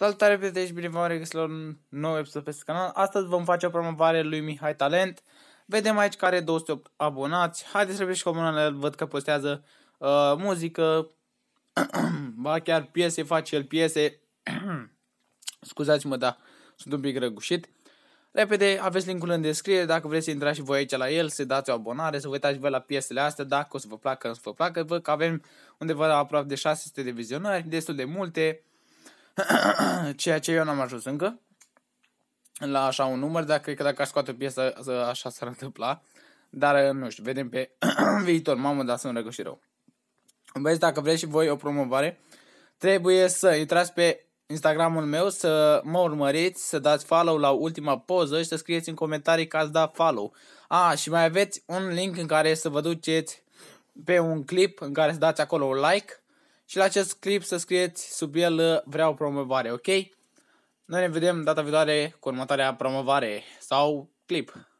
Salutare prieteni și bine v-am regăsit la un nou episod pe canal. Astăzi vom face o promovare lui Mihai Talent. Vedem aici care are 208 abonați. Haideți să și comunele, văd că postează uh, muzică. ba chiar piese, face el piese. Scuzați-mă, da, sunt un pic răgușit. Repede, aveți linkul în descriere dacă vreți să intrați și voi aici la el, să dați o abonare, să vă uitați voi la piesele astea, dacă o să vă placă, o să vă placă. Văd că avem undeva la aproape de 600 de vizionări, destul de multe. ceea ce eu n-am ajuns încă la așa un număr, dar cred că dacă aș scoate o piesă, așa s-ar întâmpla. Dar uh, nu știu, vedem pe viitor. Mamă, dar sunt răgă și rău. Băieți, dacă vreți și voi o promovare, trebuie să intrați pe Instagramul meu, să mă urmăriți, să dați follow la ultima poză și să scrieți în comentarii că ați dat follow. A, și mai aveți un link în care să vă duceți pe un clip în care să dați acolo un like și la acest clip să scrieți sub el ă, vreau promovare, ok? Noi ne vedem data viitoare cu următoarea promovare sau clip.